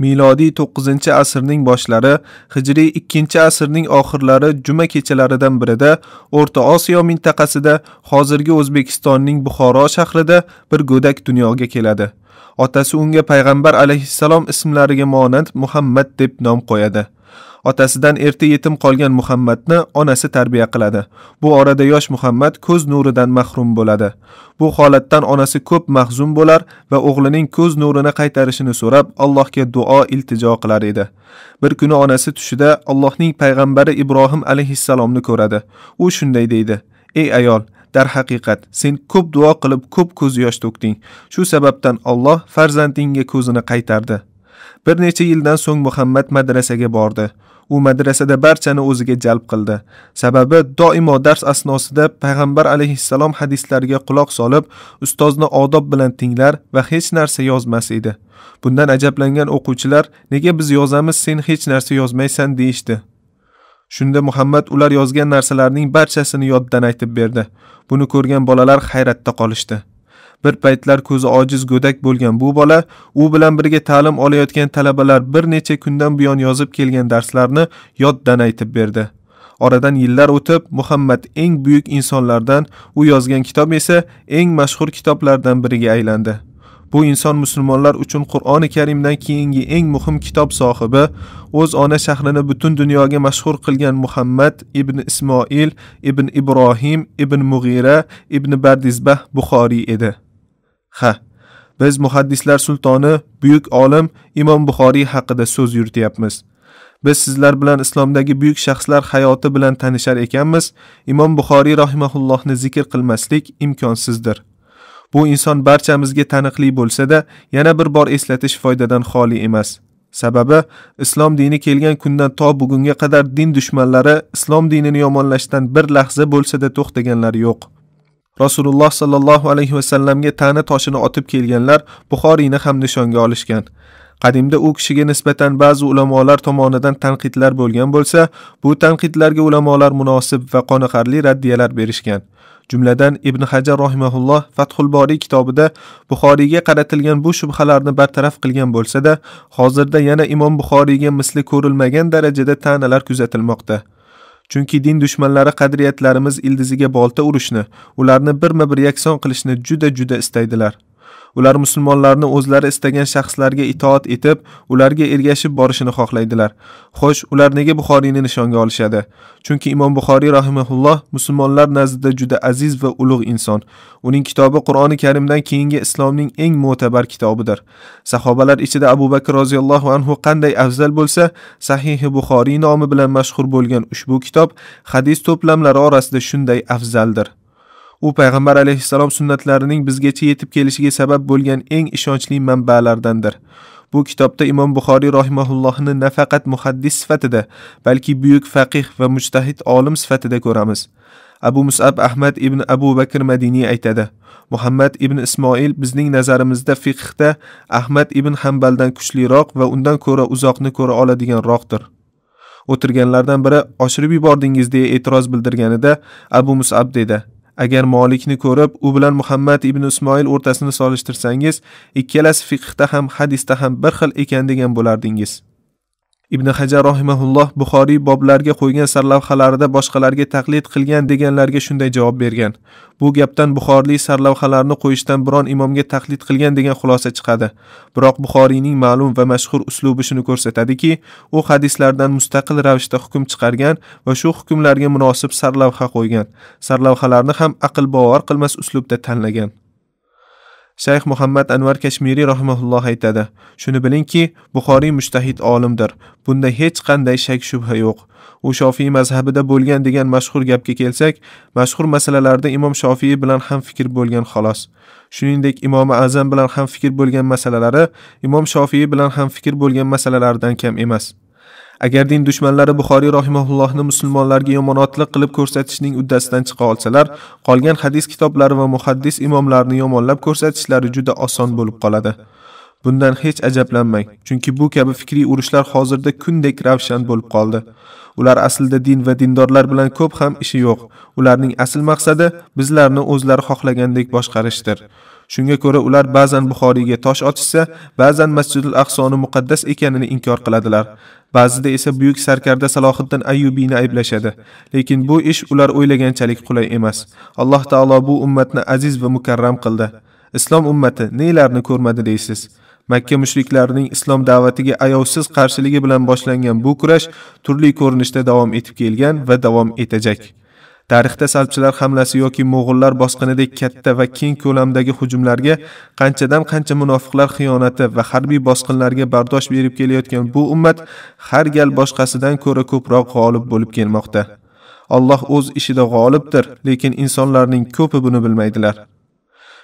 milodiy 9 asrning boshlari hijriy 2 asrning oxirlari juma kechalaridan birida O'rta Osiyo mintaqasida hozirgi O'zbekistonning Buxoro shahrida bir go'dak dunyoga keladi. otasi unga payg'ambar alayhissalom ismlariga monand muhammad deb nom qo'yadi otasidan erta yetim qolgan muhammadni onasi tarbiya qiladi bu orada yosh muhammad ko'z nuridan mahrum bo'ladi bu holatdan onasi ko'p mahzun bo'lar va o'g'lining ko'z nurini qaytarishini so'rab allohga duo iltijo qilar edi bir kuni onasi tushida allohning payg'ambari ibrohim alayhissalomni ko'radi u shunday deydi ey ayol darhaqiqat sen ko'p duo qilib ko'p ko'z yosh to'kding shu sababdan Alloh farzandingga ko'zini qaytardi bir necha yildan so'ng muhammad madrasaga bordi u madrasada barchani o'ziga jalb qildi sababi doimo dars asnosida payg'ambar alayhissalom hadislariga quloq solib ustozni odob bilan tinglar va hech narsa yozmas edi bundan ajablangan o'quvchilar nega biz yozamiz sen hech narsa yozmaysan deyishdi shunda muhammad ular yozgan narsalarning barchasini yoddan aytib berdi buni ko'rgan bolalar hayratda qolishdi bir paytlar ko'zi ojiz go'dak bo'lgan bu bola u bilan birga ta'lim olayotgan talabalar bir necha kundan buyon yozib kelgan darslarni yoddan aytib berdi oradan yillar o'tib muhammad eng buyuk insonlardan u yozgan kitob esa eng mashhur kitoblardan biriga aylandi Bu inson musulmonlar uchun Qur'oni Karimdan keyingi eng muhim kitob sohibi, o'z ona shahrini butun dunyoga mashhur qilgan Muhammad ibn Ismoil ibn Ibrohim ibn Mughira ibn Bardizbah Buxoriy edi. Ha, biz muhaddislar sultoni, buyuk olim Imom Buxoriy haqida so'z yurityapmiz. Biz sizlar bilan islomdagi buyuk shaxslar hayoti bilan tanishar ekanmiz. Imom Buxoriy rahimahullohni zikr qilmaslik imkonsizdir. Bu inson barchamizga taniqli bo'lsa-da, yana bir bor eslatish foydadan xoli emas. Sababi islom dini kelgan kundan to bugunga qadar din dushmanlari islom dinini yomonlashdan bir lahza bo'lsa-da to'xtaganlar yo'q. Rasululloh sallallohu alayhi va sallamga tani toshini otib kelganlar Buxoriyni ham nishonga olishgan. Qadimda u kishiga nisbatan ba'zi ulamolar tomonidan tanqidlar bo'lgan bo'lsa, bu tanqidlarga ulamolar munosib va qoniqarli raddiyalar berishgan. Jumladan Ibn Hajar rahimahulloh Fathul Boriy kitobida Buxoriyga qaratilgan bu shubhalarni bartaraf qilgan bo'lsa-da, hozirda yana Imom Buxoriyga misli ko'rilmagan darajada ta'nalar kuzatilmoqda. Chunki din dushmanlari qadriyatlarimiz ildiziga bolta urishni, ularni birma-bir yakson qilishni juda-juda istaydilar. ular musulmonlarni o'zlari istagan shaxslarga itoat etib ularga ergashib borishini xohlaydilar xo'sh ular nega buxoriyni nishonga olishadi chunki imom buxoriy rahimaulloh musulmonlar nazdida juda aziz va ulug' inson uning kitobi qur'oni karimdan keyingi islomning eng mo'tabar kitobidir sahobalar ichida abu bakr roziyallohu anhu qanday afzal bo'lsa sahihi buxoriy nomi bilan mashhur bo'lgan ushbu kitob hadis to'plamlari orasida shunday afzaldir u payg'ambar alayhissalom sunnatlarining bizgacha yetib kelishiga sabab bo'lgan eng ishonchli manbalardandir bu kitobda imom buxoriy rohimaullohni nafaqat muhaddis sifatida balki buyuk faqih va mujtahid olim sifatida ko'ramiz abu musab ahmad ibn abu bakr madiniy aytadi muhammad ibn ismoil bizning nazarimizda fiqhda ahmad ibn hambaldan kuchliroq va undan ko'ra uzoqni ko'ra oladiganroqdir o'tirganlardan biri oshirib yubordingiz deya e'tiroz bildirganida abu musab dedi Agar molikni ko'rib, u bilan Muhammad ibn Ismoil o'rtasini solishtirsangiz, ikkalasi fiqhda ham, hadisda ham bir xil ekan degan bo'lardingiz. ibn hajar rohimaulloh buxoriy boblarga qo'ygan sarlavhalarida boshqalarga taqlid qilgan deganlarga shunday javob bergan bu gapdan buxoriy sarlavhalarni qo'yishdan biron imomga taqlid qilgan degan xulosa chiqadi biroq buxoriyning ma'lum va mashhur uslubi shuni ko'rsatadiki u hadislardan mustaqil ravishda hukm chiqargan va shu hukmlarga munosib sarlavha qo'ygan sarlavhalarni ham aql bovar qilmas uslubda tanlagan shayx muhammad anvar kashmiriy rahimahulloh aytadi shuni bilingki buxoriy mushtahid olimdir bunda hech qanday shak shubha yo'q u shofiy mazhabida bo'lgan degan mashhur gapga kelsak mashhur masalalarda imom shofiy bilan ham fikr bo'lgan xolos shuningdek imomi azam bilan ham fikr bo'lgan masalalari imom shofiy bilan ham fikr bo'lgan masalalardan kam emas agar din dushmanlari buxoriy rahimaullohni musulmonlarga yomonotlik qilib ko'rsatishning uddasidan chiqa olsalar qolgan hadis kitoblari va muhaddis imomlarni yomonlab ko'rsatishlari juda oson bo'lib qoladi bundan hech ajablanmang chunki bu kabi fikriy urushlar hozirda kundek ravshan bo'lib qoldi ular aslida din va dindorlar bilan ko'p ham ishi yo'q ularning asl maqsadi bizlarni o'zlari xohlagandek boshqarishdir Shunga ko'ra ular ba'zan Buxoriyga tosh otishsa, ba'zan Masjidul Aqsoni muqaddas ekanini inkor qiladilar. Ba'zida esa buyuk sarkarda Salohiddin Ayyubiyni ayblashadi. Lekin bu ish ular o'ylaganchalik qulay emas. Alloh taolo bu ummatni aziz va mukarram qildi. Islom ummati nelarni ko'rmadi deysiz? Makka mushriklarining islom da'vatiga ayovsiz qarshiligi bilan boshlangan bu kurash turli ko'rinishda davom etib kelgan va davom etajak. tarixda salbchilar hamlasi yoki mo'g'ullar bosqinidek katta va keng ko'lamdagi hujumlarga qanchadan qancha munofiqlar xiyonati va harbiy bosqinlarga bardosh berib kelayotgan bu ummat har gal boshqasidan ko'ra ko'proq g'olib bo'lib kelmoqda alloh o'z ishida g'olibdir lekin insonlarning ko'pi buni bilmaydilar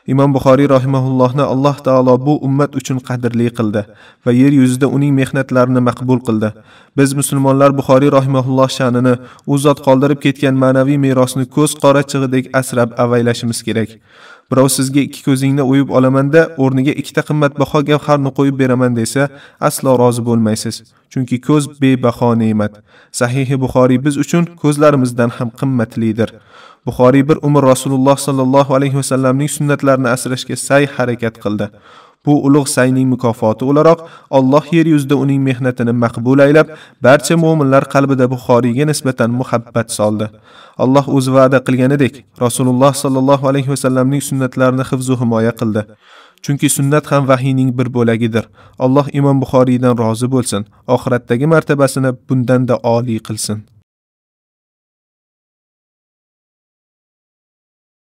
imom buxoriy rohimaullohni alloh taolo bu ummat uchun qadrli qildi va yer yuzida uning mehnatlarini maqbul qildi biz musulmonlar buxoriy rohimaulloh sha'nini u zot qoldirib ketgan ma'naviy merosni ko'z qora asrab avaylashimiz kerak birov sizga ikki ko'zingni o'yib olamanda o'rniga ikkita qimmatbaho gavharni qo'yib beraman desa aslo rozi bo'lmaysiz chunki ko'z bebaho ne'mat sahihi buxoriy biz uchun ko'zlarimizdan ham qimmatlidir buxoriy bir umr rasululloh sollallohu alayhi vasallamning sunnatlarini asrashga sa'y harakat qildi Bu ulug' sayning mukofoti o'laroq Alloh yer yuzida uning mehnatini maqbul aylab, barcha mu'minlar qalbida Buxoriyga nisbatan muhabbat soldi. Alloh o'z va'da qilganidek, Rasululloh sallallohu alayhi va sallamning sunnatlarini hifz va himoya qildi. Chunki sunnat ham vahiyning bir bo'lagidir. Alloh Imom Buxoriydan rozi bo'lsin, oxiratdagi martabasini bundan da oliy qilsin.